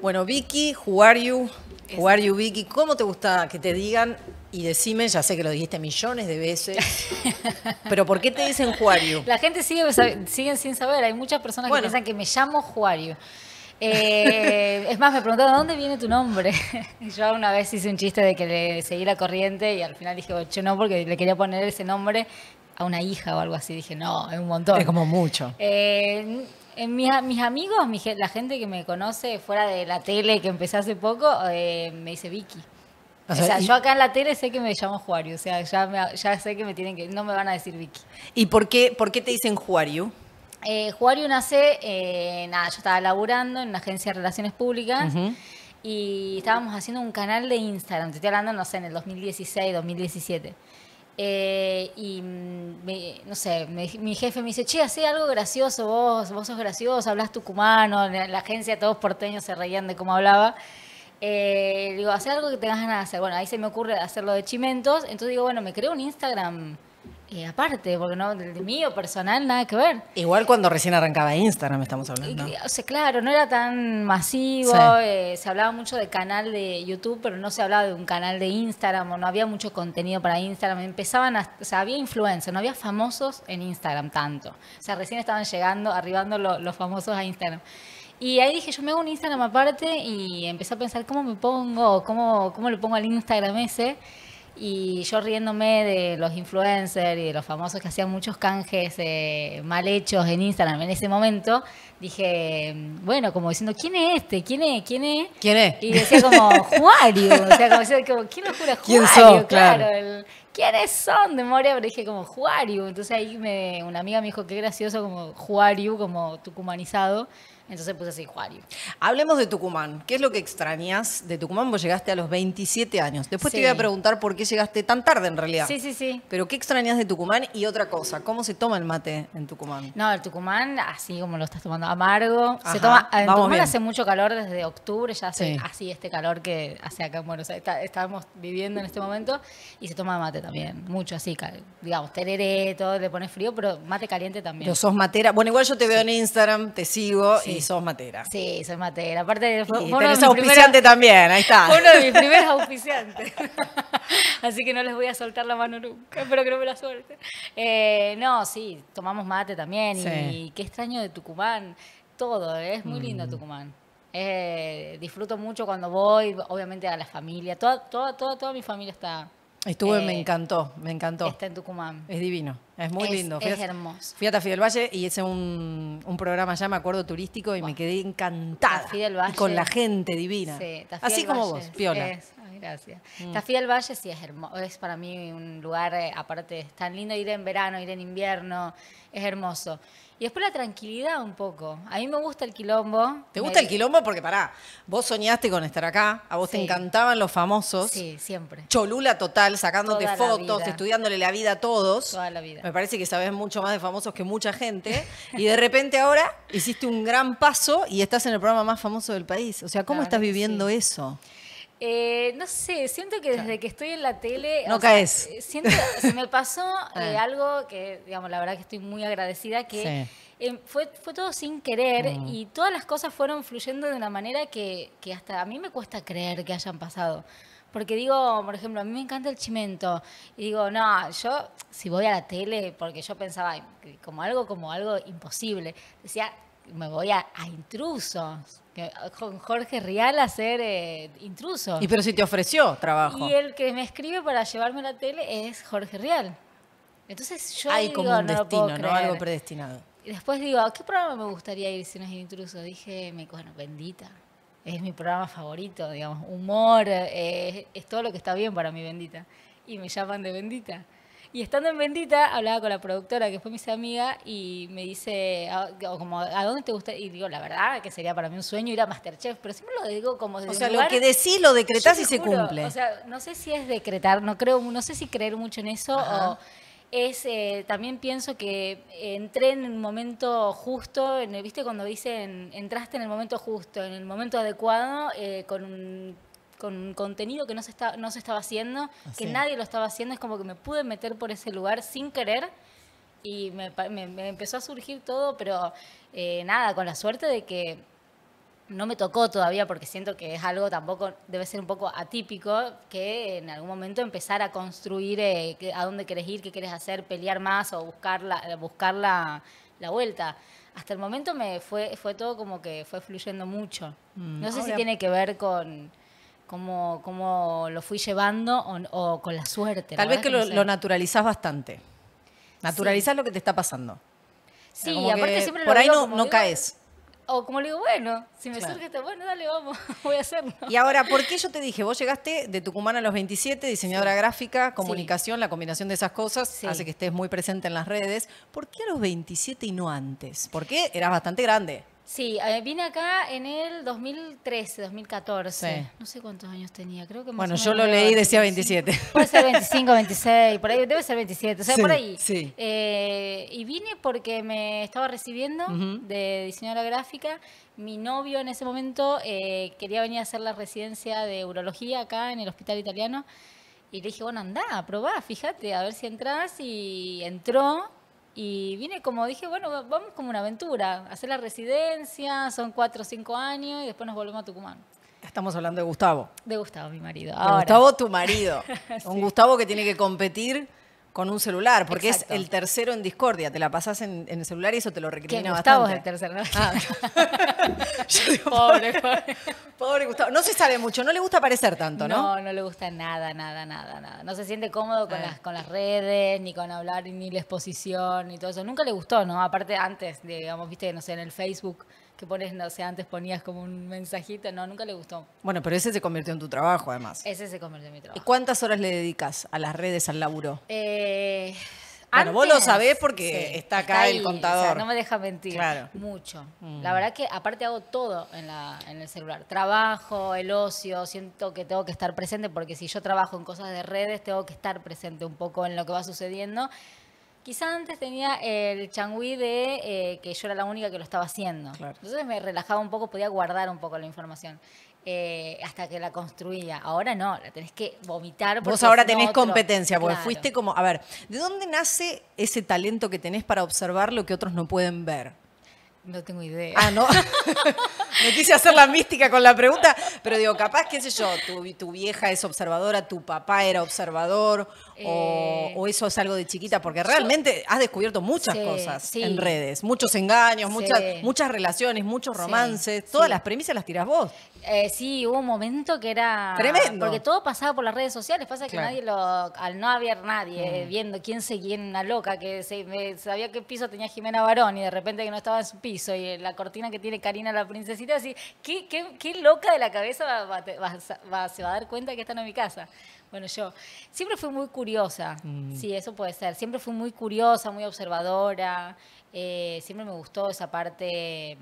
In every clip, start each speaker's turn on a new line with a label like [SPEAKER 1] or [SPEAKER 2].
[SPEAKER 1] Bueno, Vicky, who are you? Vicky? ¿Cómo te gusta que te digan? Y decime, ya sé que lo dijiste millones de veces, pero ¿por qué te dicen Juario?
[SPEAKER 2] La gente sigue, siguen sin saber, hay muchas personas que piensan que me llamo Juario. Eh, es más, me preguntaron, ¿dónde viene tu nombre? Yo una vez hice un chiste de que le seguí la corriente y al final dije, yo no, porque le quería poner ese nombre a una hija o algo así. Dije, no, es un montón. Es como mucho. Eh, en mis, amigos, la gente que me conoce fuera de la tele que empecé hace poco, eh, me dice Vicky. O sea, yo acá en la tele sé que me llamo Juario, o sea, ya, sé que me tienen que, no me van a decir Vicky.
[SPEAKER 1] ¿Y por qué, por qué te dicen Juario?
[SPEAKER 2] Eh, Juario nace, eh, nada, yo estaba laburando en una agencia de relaciones públicas y estábamos haciendo un canal de Instagram, te estoy hablando, no sé, en el 2016, 2017. Eh, y mm, no sé, mi jefe me dice, che, hacé algo gracioso vos, vos sos gracioso, hablas tucumano, en la agencia todos porteños se reían de cómo hablaba. Eh, digo, hacé algo que tengas ganas de hacer. Bueno, ahí se me ocurre hacerlo de chimentos, entonces digo, bueno, me creo un Instagram eh, aparte, porque no, del mío personal nada que ver.
[SPEAKER 1] Igual cuando recién arrancaba Instagram estamos hablando.
[SPEAKER 2] O sea, claro, no era tan masivo, eh, se hablaba mucho de canal de YouTube, pero no se hablaba de un canal de Instagram, o no había mucho contenido para Instagram. Empezaban, a, o sea, había influencers, no había famosos en Instagram tanto. O sea, recién estaban llegando, arribando los famosos a Instagram. Y ahí dije, yo me hago un Instagram aparte y empecé a pensar cómo me pongo, cómo, cómo le pongo al Instagram ese. Y yo riéndome de los influencers y de los famosos que hacían muchos canjes eh, mal hechos en Instagram en ese momento, dije, bueno, como diciendo, ¿quién es este? ¿Quién es? ¿Quién es? Y decía como, Juario. o sea, como, decía, ¿quién es Juario? ¿Quién son? Claro. ¿Quiénes son? De memoria, pero dije como, Juario. Entonces ahí me, una amiga me dijo, qué gracioso, como Juario, como tucumanizado. Entonces puse así, Juario. Hablemos de Tucumán.
[SPEAKER 1] ¿Qué es lo que extrañas de Tucumán? Vos llegaste a los 27 años. Después te iba a preguntar por qué llegaste tan tarde en realidad. Sí, sí, sí. Pero ¿qué extrañas de Tucumán? Y otra cosa, ¿cómo se toma el mate en Tucumán?
[SPEAKER 2] No, el Tucumán, así como lo estás tomando, amargo. se toma, en Tucumán hace mucho calor desde octubre, ya hace así este calor que hace acá Bueno, viviendo en este momento y se toma mate también, mucho así, digamos, tereré, todo, le pones frío, pero mate caliente también. Pero sos matera. Bueno, igual yo te veo en Instagram, te sigo y y sos matera. Sí, soy matera. Aparte, auspiciante
[SPEAKER 1] también, ahí está. uno de mis primeros
[SPEAKER 2] auspiciantes. Así que no les voy a soltar la mano nunca, pero creo que la suerte. Eh, no, sí, tomamos mate también. Y, qué extraño de Tucumán. Todo, ¿eh? es muy lindo mm. Tucumán. Eh, disfruto mucho cuando voy, obviamente a la familia. Toda, toda, toda, toda mi familia está Estuve, me eh,
[SPEAKER 1] encantó, me encantó. Está en Tucumán. Es divino, es muy lindo. es hermoso. Fui a Tafí Valle y hice un, un programa allá, me acuerdo, turístico y me quedé encantada. Valle. con la gente divina. Sí, Así como vos, Piola gracias. Mm.
[SPEAKER 2] del Valle sí es hermoso, es para mí un lugar, eh, aparte, es tan lindo ir en verano, ir en invierno, es hermoso. Y después la tranquilidad un poco. A mí me gusta el quilombo. ¿Te gusta el
[SPEAKER 1] quilombo? Porque pará, vos soñaste con estar acá, a vos te encantaban los famosos. Sí, siempre. Cholula total, sacándote fotos, estudiándole la vida a todos. Toda la vida. Me parece que sabes mucho más de famosos que mucha gente. y de repente ahora hiciste un gran paso y estás en el programa más famoso del país. O sea, ¿cómo estás viviendo eso?
[SPEAKER 2] Eh, no sé, siento que desde que estoy en la tele... No caes. Eh, siento, se me pasó eh, ah. algo que, digamos, la verdad que estoy muy agradecida, que em, fue, fue todo sin querer mm. y todas las cosas fueron fluyendo de una manera que, hasta a mí me cuesta creer que hayan pasado. Porque digo, por ejemplo, a mí me encanta el chimento. Y digo, no, yo si voy a la tele, porque yo pensaba como algo, como algo imposible. Decía, me voy a, intruso intrusos. con Jorge Rial a ser eh, intruso. Y pero
[SPEAKER 1] si te ofreció trabajo.
[SPEAKER 2] Y el que me escribe para llevarme a la tele es Jorge Rial. Entonces yo Hay como un destino, ¿no? Algo
[SPEAKER 1] predestinado.
[SPEAKER 2] Y después digo, ¿a qué programa me gustaría ir si no es intruso? Dije, me bueno, bendita. Es mi programa favorito, digamos. Humor, eh, es todo lo que está bien para mí, bendita. Y me llaman de bendita. Y estando en Bendita, hablaba con la productora, que fue mi amiga, y me dice, ah, como, ¿a dónde te gusta? Y digo, la verdad, que sería para mí un sueño ir a Masterchef, pero siempre lo digo como de O sea, lo que decís lo decretás y se cumple. O sea, no sé si es decretar, no creo, no sé si creer mucho en eso o es eh, también pienso que entré en un momento justo, en viste cuando dicen entraste en el momento justo, en el momento adecuado, eh, con un con contenido que no se, está, no se estaba haciendo, ah, que nadie lo estaba haciendo, es como que me pude meter por ese lugar sin querer y me, empezó a surgir todo, pero eh, nada, con la suerte de que no me tocó todavía porque siento que es algo tampoco, debe ser un poco atípico, que en algún momento empezar a construir eh, a dónde querés ir, qué querés hacer, pelear más o buscar la, buscar la, la vuelta. Hasta el momento me fue, fue todo como que fue fluyendo mucho. Mm. No sé si tiene que ver con cómo, lo fui llevando o, con la suerte. Tal vez que, lo,
[SPEAKER 1] naturalizás bastante. Naturalizás lo que te está pasando.
[SPEAKER 2] Sí, aparte siempre por lo Por ahí no, caes. O como le digo, bueno, si me surge esto, bueno, dale, vamos, voy a hacerlo. Y ahora, ¿por qué
[SPEAKER 1] yo te dije? Vos llegaste de Tucumán a los 27, diseñadora gráfica, comunicación, la combinación de esas cosas hace que estés muy presente en las redes. ¿Por qué a los 27 y no antes? Porque eras bastante grande.
[SPEAKER 2] Sí, eh, vine acá en el 2013, 2014. No sé cuántos años tenía, creo que más Bueno, yo lo leí y decía 27. Puede ser 25, 26, por ahí, debe ser 27, o sea, por ahí. Eh, y vine porque me estaba recibiendo de diseñadora gráfica. Mi novio en ese momento eh, quería venir a hacer la residencia de urología acá en el hospital italiano. Y le dije, bueno, anda, probá, fíjate, a ver si entras. Y entró y viene como dije, bueno, vamos como una aventura, hacer la residencia, son cuatro o cinco años y después nos volvemos a Tucumán.
[SPEAKER 1] Estamos hablando de Gustavo.
[SPEAKER 2] De Gustavo, mi marido. Gustavo, tu marido.
[SPEAKER 1] Un Gustavo que tiene que competir con un celular, porque es el tercero en discordia. Te la pasas en, el celular y eso te lo recrimina bastante. el
[SPEAKER 2] tercero. no ah. pobre, pobre. Gustavo. No se sabe
[SPEAKER 1] mucho, no le gusta aparecer tanto, ¿no? No,
[SPEAKER 2] no le gusta nada, nada, nada, nada. No se siente cómodo con, eh. las, con las redes, ni con hablar, ni la exposición, ni todo eso. Nunca le gustó, ¿no? Aparte, antes, digamos, viste, no sé, en el Facebook que pones, no sé, antes ponías como un mensajito, no, nunca le gustó.
[SPEAKER 1] Bueno, pero ese se convirtió en tu trabajo además.
[SPEAKER 2] Ese se convirtió en mi trabajo. ¿Y
[SPEAKER 1] cuántas horas le dedicas a las redes, al laburo?
[SPEAKER 2] Eh, bueno, vos lo sabés porque está acá el contador. no me deja mentir. Mucho. Mm. La verdad que aparte hago todo en, la, en el celular. Trabajo, el ocio, siento que tengo que estar presente porque si yo trabajo en cosas de redes, tengo que estar presente un poco en lo que va sucediendo Quizá antes tenía el changüí de eh, que yo era la única que lo estaba haciendo. Entonces me relajaba un poco, podía guardar un poco la información. Eh, hasta que la construía. Ahora no, la tenés que vomitar. Vos ahora tenés competencia, porque fuiste
[SPEAKER 1] como, a ver, ¿de dónde nace ese talento que tenés para observar lo que otros no
[SPEAKER 2] pueden ver? No tengo idea.
[SPEAKER 1] Ah, no. me quise hacer la mística con la pregunta, pero digo, capaz, qué sé yo, tu, tu vieja es observadora, tu papá era observador, o, eh. eso es algo de chiquita, porque realmente has descubierto muchas cosas en redes, muchos engaños, muchas, muchas relaciones, muchos romances, todas las premisas las tiras vos.
[SPEAKER 2] Eh, sí, hubo un momento que era... Tremendo. Porque todo pasaba por las redes sociales, pasa que nadie lo... Al no haber nadie, mm. viendo quién seguía en una loca, que sabía qué piso tenía Jimena Barón y de repente que no estaba en su piso y la cortina que tiene Karina la princesita así, ¿qué, loca de la cabeza se va a dar cuenta que está en mi casa? Bueno, yo siempre fui muy curiosa, mm. sí, eso puede ser. Siempre fui muy curiosa, muy observadora, eh, siempre me gustó esa parte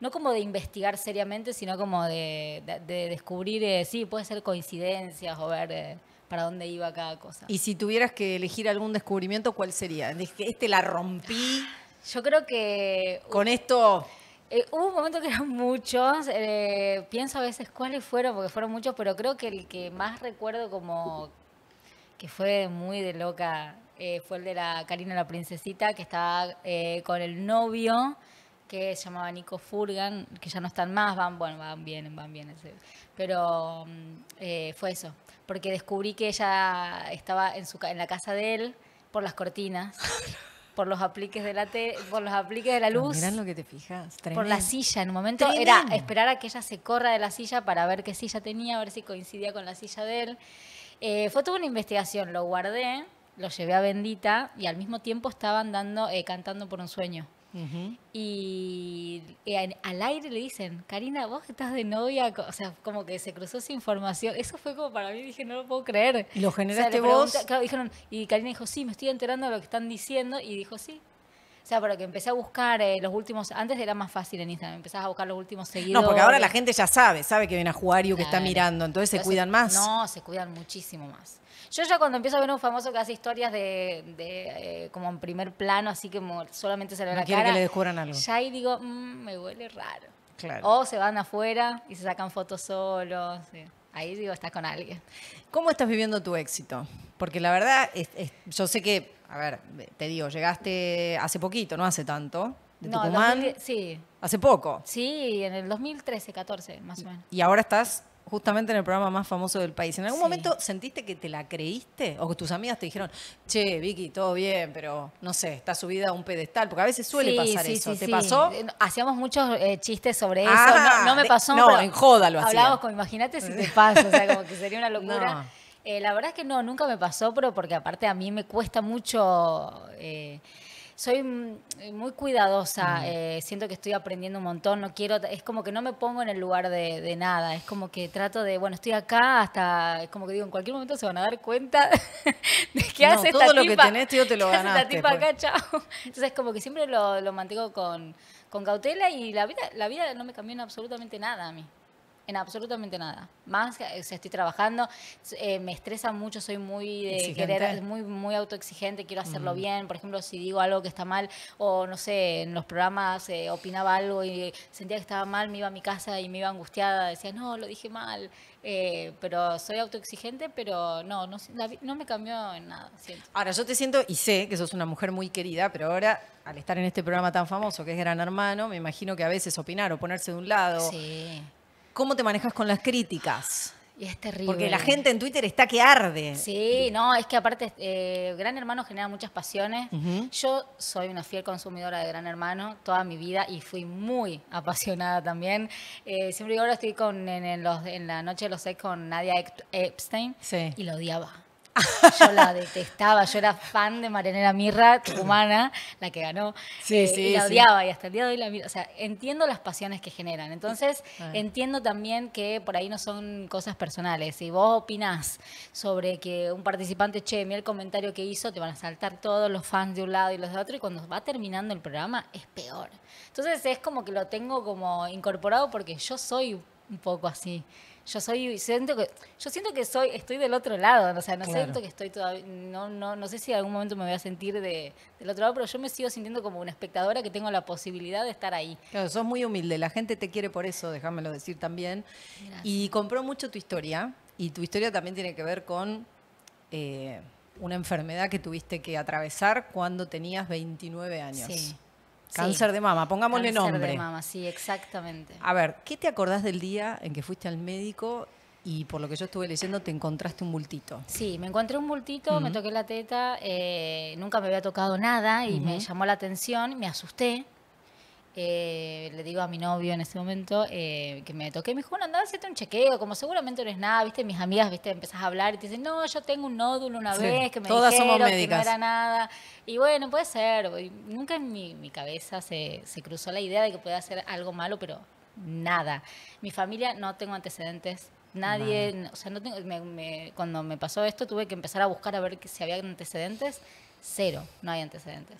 [SPEAKER 2] no como de investigar seriamente, sino como de, descubrir, eh, sí, puede ser coincidencias o ver eh, para dónde iba cada cosa. Y
[SPEAKER 1] si tuvieras que elegir algún descubrimiento, ¿cuál sería? Este la rompí.
[SPEAKER 2] Yo creo que...
[SPEAKER 1] Con esto
[SPEAKER 2] eh, hubo momentos que eran muchos, eh, pienso a veces cuáles fueron, porque fueron muchos, pero creo que el que más recuerdo como que fue muy de loca eh, fue el de la Karina la princesita, que estaba con el novio que se llamaba Nico Furgan, que ya no están más, van, bueno, van bien, van bien. Pero mm, fue eso, porque descubrí que ella estaba en, su, en la casa de él por las cortinas. por los apliques de la por los apliques de la luz. Miran lo que te fijas. Por la silla. En un momento era esperar a que ella se corra de la silla para ver qué silla tenía, a ver si coincidía con la silla de él. Eh, fue toda una investigación. Lo guardé, lo llevé a Bendita y al mismo tiempo estaba dando, eh, cantando por un sueño. Y al aire le dicen, Karina, vos que estás de novia, o sea, como que se cruzó esa información. Eso fue como para mí, dije, no lo puedo creer. lo generaste vos? dijeron, y Karina dijo, sí, me estoy enterando de lo que están diciendo, y dijo, sí, o sea, porque que empecé a buscar eh, los últimos. Antes era más fácil en Instagram, empezás a buscar los últimos seguidores. No, porque ahora la
[SPEAKER 1] gente ya sabe, sabe que viene a jugar y que está mirando, entonces, se cuidan más. No,
[SPEAKER 2] se cuidan muchísimo más. Yo ya cuando empiezo a ver un famoso que hace historias de, eh, como en primer plano, así que solamente se le ve la quiere que le descubran algo. Ya ahí digo, mm, me huele raro. Claro. O se van afuera y se sacan fotos solos. Ahí digo, estás con alguien.
[SPEAKER 1] ¿Cómo estás viviendo tu éxito? Porque la verdad, yo sé que a ver, te digo, llegaste hace poquito, no hace tanto, de no, Tucumán. sí. Hace poco.
[SPEAKER 2] Sí, en el 2013, 14, más o menos.
[SPEAKER 1] Y ahora estás justamente en el programa más famoso del país. ¿En algún momento sentiste que te la creíste? ¿O que tus amigas te dijeron, che, Vicky, todo bien, pero no sé, está subida a un pedestal? Porque a veces suele pasar eso. ¿Te pasó?
[SPEAKER 2] Hacíamos muchos eh, chistes sobre ah, eso. No, me pasó. No, en joda lo hacíamos. Hablábamos como, imagínate si te pasa, o sea, como que sería una locura. Eh, la verdad es que no, nunca me pasó, pero porque aparte a mí me cuesta mucho... Eh, soy eh, muy cuidadosa, mm. siento que estoy aprendiendo un montón, no quiero, es como que no me pongo en el lugar de, nada, es como que trato de, bueno, estoy acá hasta, es como que digo, en cualquier momento se van a dar cuenta de que no, todo lo que tenés, tío, te lo Esta tipa acá, pues. chao. Entonces, es como que siempre lo, mantengo con, cautela y la vida, la vida no me cambió en absolutamente nada a mí en absolutamente nada. Más, estoy trabajando, eh, me estresa mucho, soy muy de querer, muy, muy autoexigente, quiero hacerlo mm. bien. Por ejemplo, si digo algo que está mal, o no sé, en los programas eh, opinaba algo y sentía que estaba mal, me iba a mi casa y me iba angustiada, decía, no, lo dije mal. Eh, pero soy autoexigente, pero no, no, me cambió en nada.
[SPEAKER 1] Ahora, yo te siento y sé que sos una mujer muy querida, pero ahora, al estar en este programa tan famoso que es Gran Hermano, me imagino que a veces opinar o ponerse de un lado. Sí ¿Cómo te manejas con las críticas?
[SPEAKER 2] Y es terrible. Porque la gente
[SPEAKER 1] en Twitter está que arde.
[SPEAKER 2] Sí, no, es que aparte eh, Gran Hermano genera muchas pasiones. Yo soy una fiel consumidora de Gran Hermano toda mi vida y fui muy apasionada también. Eh, siempre digo, ahora estoy con, en, los, en, la noche de los seis con Nadia Epstein y lo odiaba. Yo la detestaba, yo era fan de Marianela Mirra, tucumana, la que ganó. Sí, eh, sí, y la odiaba y hasta el día de hoy la miro. O sea, entiendo las pasiones que generan. Entonces, ah. entiendo también que por ahí no son cosas personales. Si vos opinás sobre que un participante, che, mira el comentario que hizo, te van a saltar todos los fans de un lado y los de otro, y cuando va terminando el programa es peor. Entonces, es como que lo tengo como incorporado porque yo soy un poco así yo soy siento que yo siento que soy estoy del otro lado no que estoy no, no no sé si en algún momento me voy a sentir del otro lado pero yo me sigo sintiendo como una espectadora que tengo la posibilidad de estar ahí
[SPEAKER 1] claro sos muy humilde la gente te quiere por eso déjamelo decir también y compró mucho tu historia y tu historia también tiene que ver con eh, una enfermedad que tuviste que atravesar cuando tenías 29 años Cáncer de mama, pongámosle nombre. Cáncer de mama,
[SPEAKER 2] sí, exactamente.
[SPEAKER 1] A ver, ¿qué te acordás del día en que fuiste al médico y por lo que yo estuve leyendo te encontraste un bultito? Sí,
[SPEAKER 2] me encontré un bultito, me toqué la teta, eh, nunca me había tocado nada y me llamó la atención, me asusté. Eh, le digo a mi novio en ese momento eh, que me toqué. Me dijo, bueno, anda, un chequeo, como seguramente no es nada, viste, mis amigas, viste, empezás a hablar y te dicen, no, yo tengo un nódulo una vez que me dijeron que no era nada. Y bueno, puede ser. Nunca en mi, cabeza se, cruzó la idea de que pueda hacer algo malo, pero nada. Mi familia no tengo antecedentes. Nadie, o sea, no tengo, cuando me pasó esto tuve que empezar a buscar a ver si había antecedentes. Cero, no hay antecedentes.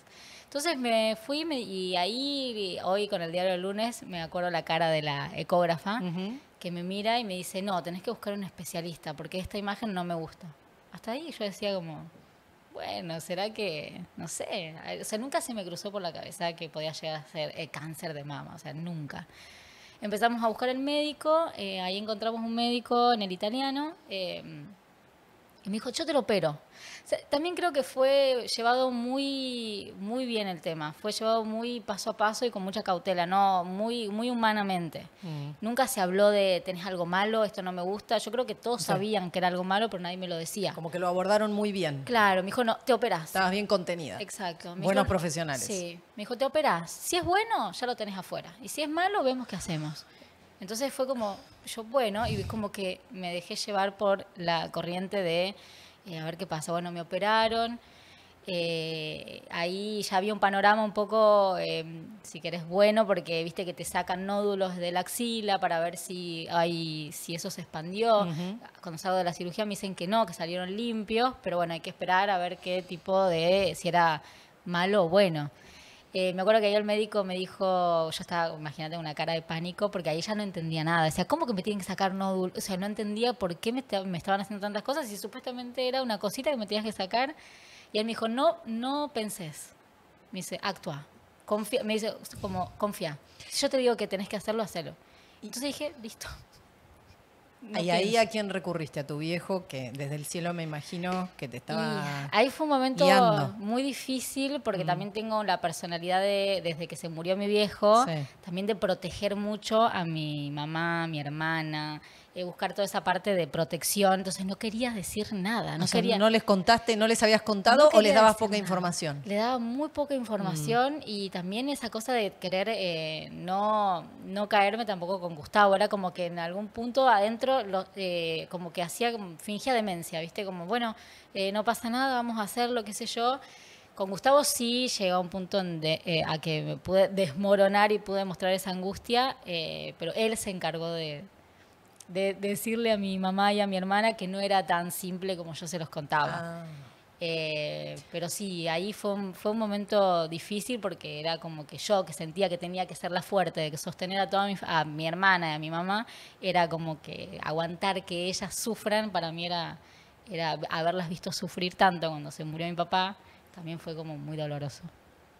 [SPEAKER 2] Entonces me fui y ahí, hoy con el diario del lunes, me acuerdo la cara de la ecógrafa que me mira y me dice, no, tenés que buscar un especialista porque esta imagen no me gusta. Hasta ahí yo decía como, bueno, será que, no sé, o sea, nunca se me cruzó por la cabeza que podía llegar a ser el eh, cáncer de mama, o sea, nunca. Empezamos a buscar el médico, eh, ahí encontramos un médico en el italiano. Eh, y me dijo, yo te lo opero. también creo que fue llevado muy, muy bien el tema. Fue llevado muy paso a paso y con mucha cautela, no muy, muy humanamente. Mm. Nunca se habló de tenés algo malo, esto no me gusta. Yo creo que todos sabían que era algo malo, pero nadie me lo decía. Como que lo abordaron muy bien. Claro, me dijo, no, te operás. Estabas bien contenida. Exacto. Buenos profesionales. Sí. Me dijo, te operás. Si es bueno, ya lo tenés afuera. Y si es malo, vemos qué hacemos. Entonces fue como, yo bueno, y como que me dejé llevar por la corriente de eh, a ver qué pasa. Bueno, me operaron. Eh, ahí ya había un panorama un poco, em, si querés, bueno, porque viste que te sacan nódulos de la axila para ver si, hay, si eso se expandió. Cuando salgo de la cirugía me dicen que no, que salieron limpios, pero bueno, hay que esperar a ver qué tipo de, si era malo o bueno. Eh, me acuerdo que ahí el médico me dijo, yo estaba, imagínate, una cara de pánico, porque ahí ya no entendía nada. Decía, ¿cómo que me tienen que sacar nódulo? O sea, no entendía por qué me, me estaban haciendo tantas cosas y supuestamente era una cosita que me tenías que sacar. Y él me dijo, no, no pensés. Me dice, actúa. Confía, me dice, como, confía. Si yo te digo que tenés que hacerlo, hacelo. Entonces dije, listo. ¿Y ahí a
[SPEAKER 1] quién recurriste? ¿A tu viejo que desde el cielo me imagino que te estaba... ahí fue un momento
[SPEAKER 2] muy difícil porque mm. también tengo la personalidad de, desde que se murió mi viejo, también de proteger mucho a mi mamá, a mi hermana. Eh, buscar toda esa parte de protección. Entonces no querías decir nada. No, querías, no les contaste, no les habías contado o les dabas poca información. Le daba muy poca información mm. y también esa cosa de querer eh, no, no caerme tampoco con Gustavo. Era como que en algún punto adentro eh, como que hacía, fingía demencia, ¿viste? Como, bueno, no pasa nada, vamos a hacer lo que sé yo. Con Gustavo sí llegó a un punto donde, a que me pude desmoronar y pude mostrar esa angustia, pero él se encargó de, de decirle a mi mamá y a mi hermana que no era tan simple como yo se los contaba. Ah. Eh, pero sí, ahí fue un, fue un momento difícil porque era como que yo, que sentía que tenía que ser la fuerte, de que sostener a toda mi, a mi hermana y a mi mamá, era como que aguantar que ellas sufran, para mí era, era haberlas visto sufrir tanto cuando se murió mi papá, también fue como muy
[SPEAKER 1] doloroso.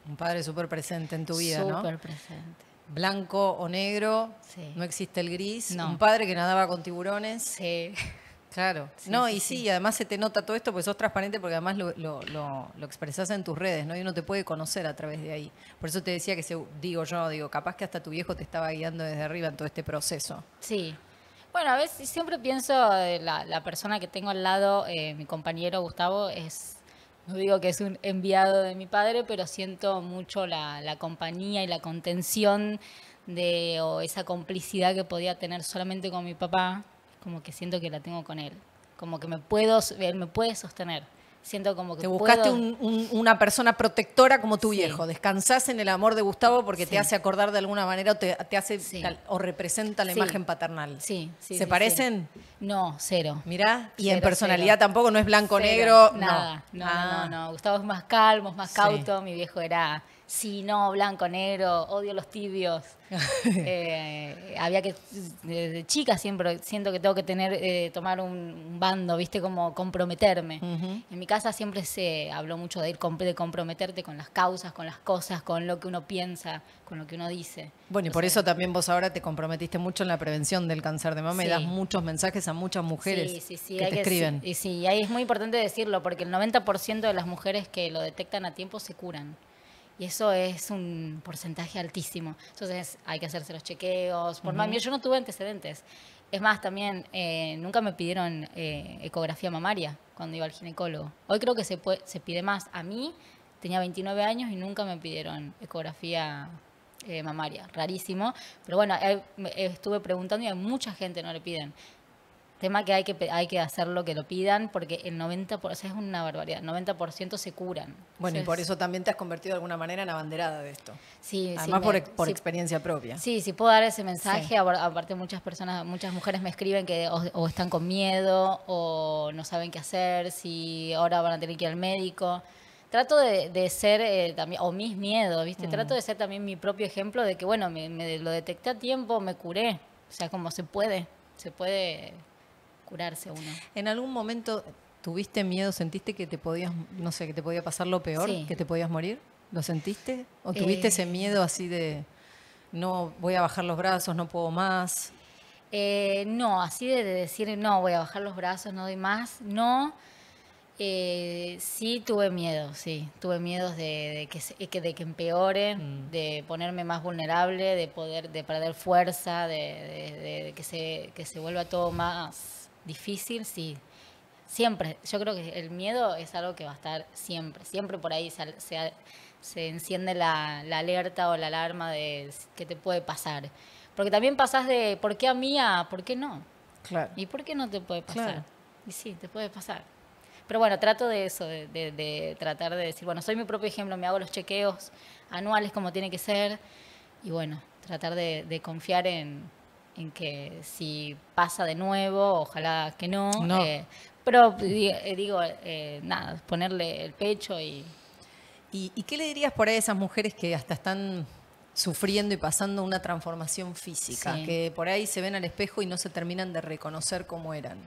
[SPEAKER 1] Un padre súper presente en tu vida, ¿no? Súper presente blanco o negro, no existe el gris. Un padre que nadaba con tiburones. Sí. Claro. no, y sí, además se te nota todo esto porque sos transparente, porque además lo, expresas expresás en tus redes, ¿no? Y uno te puede conocer a través de ahí. Por eso te decía que, digo yo, digo, capaz que hasta tu viejo te estaba guiando desde arriba en todo este proceso. Sí.
[SPEAKER 2] Bueno, a veces siempre pienso, eh, la, la persona que tengo al lado, eh, mi compañero Gustavo, es no digo que es un enviado de mi padre, pero siento mucho la, compañía y la contención de o esa complicidad que podía tener solamente con mi papá, como que siento que la tengo con él, como que me puedo, él me puede sostener. Siento como que. Te buscaste una persona protectora como tu viejo. Descansás en el amor de Gustavo porque
[SPEAKER 1] te hace acordar de alguna manera o te, hace o representa la imagen paternal. Sí, sí. ¿Se parecen? No, cero. Mirá, y en personalidad tampoco no es blanco-negro. Nada, no. No, ah. no,
[SPEAKER 2] no, Gustavo es más calmo, es más cauto. Mi viejo era sí, no, blanco, negro, odio los tibios. Eh, había que, desde chica siempre siento que tengo que tener, eh, tomar un, bando, viste, como comprometerme. En mi casa siempre se habló mucho de ir de comprometerte con las causas, con las cosas, con lo que uno piensa, con lo que uno dice.
[SPEAKER 1] Bueno, y por eso también vos ahora te comprometiste mucho en la prevención del cáncer de mama y das muchos mensajes a muchas mujeres sí, sí, sí, que te escriben. Sí,
[SPEAKER 2] y sí, ahí es muy importante decirlo, porque el 90% de las mujeres que lo detectan a tiempo se curan y eso es un porcentaje altísimo. Entonces hay que hacerse los chequeos. Por yo no tuve antecedentes. Es más, también eh, nunca me pidieron eh, ecografía mamaria cuando iba al ginecólogo. Hoy creo que se, se pide más. A mí tenía 29 años y nunca me pidieron ecografía eh, mamaria. Rarísimo. Pero bueno, estuve preguntando y a mucha gente no le piden. Tema que hay que, hay que lo que lo pidan porque el 90%, es una barbaridad, el 90% se curan. Bueno, y por eso también te has convertido de alguna manera en abanderada de esto. Sí, Además sí, por, por experiencia propia. Sí, sí, puedo dar ese mensaje. Aparte muchas personas, muchas mujeres me escriben que o, están con miedo o no saben qué hacer, si ahora van a tener que ir al médico trato de, ser eh, también, o mis miedos, ¿viste? Mm. Trato de ser también mi propio ejemplo de que, bueno, me, lo detecté a tiempo, me curé. O sea, como se puede, se puede ¿En algún momento
[SPEAKER 1] tuviste miedo, sentiste que te podías, no sé, que te podía pasar lo peor, que te podías morir? ¿Lo sentiste? ¿O eh, tuviste ese miedo así
[SPEAKER 2] de no voy a bajar los brazos, no puedo más? Eh, no, así de, decir no, voy a bajar los brazos, no doy más, no. Eh, sí tuve miedo, sí, tuve miedos de, que, de que empeore, mm. de ponerme más vulnerable, de poder, de perder fuerza, de, que se vuelva todo más difícil, sí. Siempre, yo creo que el miedo es algo que va a estar siempre, siempre por ahí se, se, enciende la, alerta o la alarma de que te puede pasar. Porque también pasás de ¿por qué a mí a por qué no? Claro. ¿Y por qué no te puede pasar? Y sí, te puede pasar. Pero bueno, trato de eso, de, tratar de decir, bueno, soy mi propio ejemplo, me hago los chequeos anuales como tiene que ser y bueno, tratar de confiar en, en que si pasa de nuevo, ojalá que no. Eh, pero eh, digo, eh, nada, ponerle el pecho y...
[SPEAKER 1] y... qué le dirías por ahí a esas mujeres que hasta están sufriendo y pasando una transformación física, que por ahí se ven al espejo y no se terminan de
[SPEAKER 2] reconocer
[SPEAKER 1] cómo eran?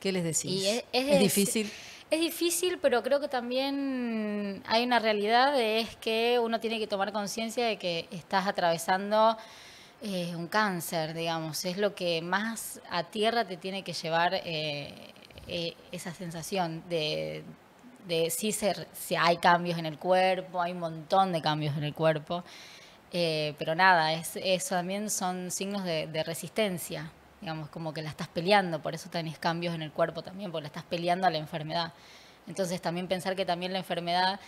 [SPEAKER 1] ¿Qué les decís? es, difícil.
[SPEAKER 2] Es difícil, pero creo que también hay una realidad, es que uno tiene que tomar conciencia de que estás atravesando un cáncer, digamos, es lo que más a tierra te tiene que llevar eh, eh, esa sensación de, de se, hay cambios en el cuerpo, hay un montón de cambios en el cuerpo, eh, pero nada, eso también son signos de, resistencia, digamos, como que la estás peleando, por eso tenés cambios en el cuerpo también, porque la estás peleando a la enfermedad. Entonces también pensar que también la enfermedad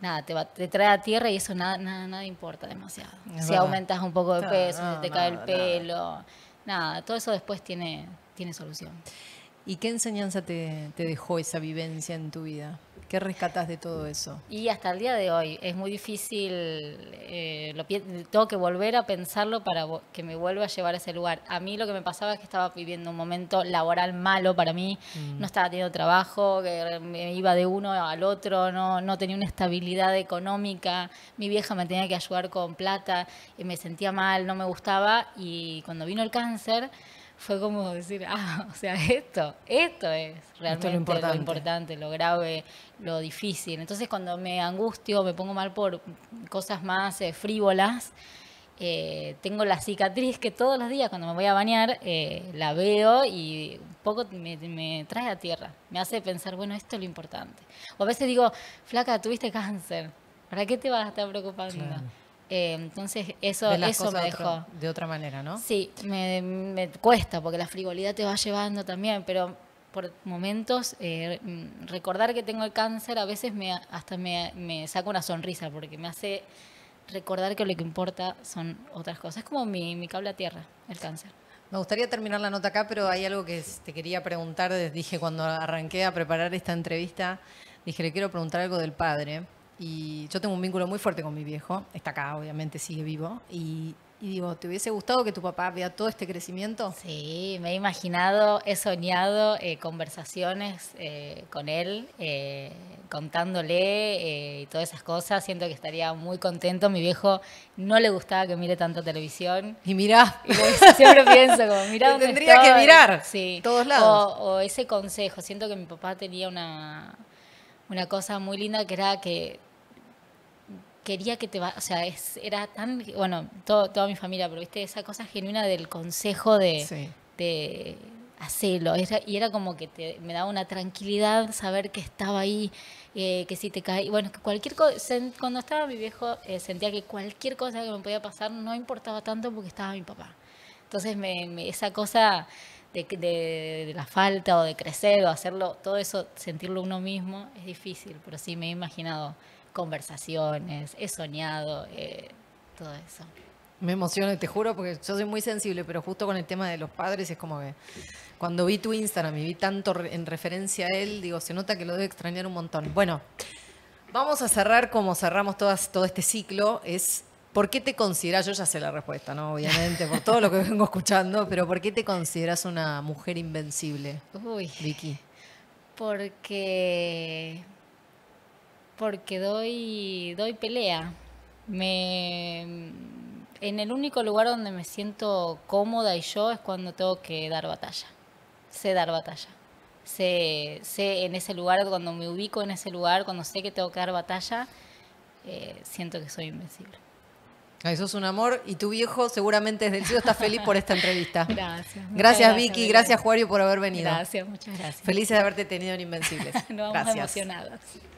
[SPEAKER 2] nada, te, trae a tierra y eso nada, importa demasiado. si aumentas un poco de peso, te cae el pelo, nada, todo eso después tiene, tiene solución.
[SPEAKER 1] ¿Y qué enseñanza te dejó esa vivencia en tu vida? ¿Qué rescatas de todo eso?
[SPEAKER 2] Y hasta el día de hoy es muy difícil, eh, lo, tengo que volver a pensarlo para que me vuelva a llevar a ese lugar. A mí lo que me pasaba es que estaba viviendo un momento laboral malo para mí, mm. no estaba teniendo trabajo, que me iba de uno al otro, no, no tenía una estabilidad económica, mi vieja me tenía que ayudar con plata, me sentía mal, no me gustaba y cuando vino el cáncer fue como decir, ah, o sea, esto, esto es realmente lo, importante. lo, grave, lo difícil. Entonces cuando me angustio, me pongo mal por cosas más eh, frívolas, eh, tengo la cicatriz que todos los días cuando me voy a bañar eh, la veo y un poco me, trae a tierra, me hace pensar, bueno, esto es lo importante. O a veces digo, flaca, tuviste cáncer, ¿para qué te vas a estar preocupando? Eh, entonces eso, eso me dejó.
[SPEAKER 1] de otra manera, ¿no?
[SPEAKER 2] Sí, me, cuesta porque la frivolidad te va llevando también, pero por momentos eh, recordar que tengo el cáncer a veces me, hasta me, me saca una sonrisa porque me hace recordar que lo que importa son otras cosas. Es como mi, mi cable a tierra, el cáncer. Me gustaría
[SPEAKER 1] terminar la nota acá, pero hay algo que te quería preguntar. Dije cuando arranqué a preparar esta entrevista, dije, le quiero preguntar algo del padre y yo tengo un vínculo muy fuerte con mi viejo, está
[SPEAKER 2] acá, obviamente sigue vivo, y, digo, ¿te hubiese gustado que tu papá vea todo este crecimiento? Sí, me he imaginado, he soñado eh, conversaciones eh, con él, eh, contándole y todas esas cosas, siento que estaría muy contento, mi viejo no le gustaba que mire tanta televisión. Y mira siempre pienso como, mirá, tendría que mirar, sí. todos lados. O, ese consejo, siento que mi papá tenía una, una cosa muy linda que era que quería que te va, o sea, es, era tan, bueno, todo, toda mi familia, pero viste esa cosa genuina del consejo de, hacerlo, era, y era como que me daba una tranquilidad saber que estaba ahí, eh, que si te caí, bueno, cualquier cuando estaba mi viejo eh, sentía que cualquier cosa que me podía pasar no importaba tanto porque estaba mi papá. Entonces esa cosa de, de, de, la falta o de crecer o hacerlo, todo eso, sentirlo uno mismo, es difícil, pero sí me he imaginado conversaciones, he soñado, eh, todo eso.
[SPEAKER 1] Me emociona, te juro, porque yo soy muy sensible, pero justo con el tema de los padres es como que cuando vi tu Instagram y vi tanto en referencia a él, digo, se nota que lo debe extrañar un montón. Bueno, vamos a cerrar como cerramos todas, todo este ciclo, es ¿por qué te consideras, yo ya sé la respuesta, ¿no? Obviamente, por todo lo que vengo escuchando, pero ¿por qué te consideras una mujer invencible, Uy, Vicky?
[SPEAKER 2] Porque porque doy, doy pelea. Me, en el único lugar donde me siento cómoda y yo es cuando tengo que dar batalla. Sé dar batalla. Sé, sé en ese lugar, cuando me ubico en ese lugar, cuando sé que tengo que dar batalla, eh, siento que soy invencible.
[SPEAKER 1] eso es un amor y tu viejo seguramente desde el cielo está feliz por esta entrevista.
[SPEAKER 2] Gracias. Gracias, Vicky, gracias, Juario por haber venido. Gracias, muchas gracias. Felices de
[SPEAKER 1] haberte tenido en Invencibles. Nos
[SPEAKER 2] vamos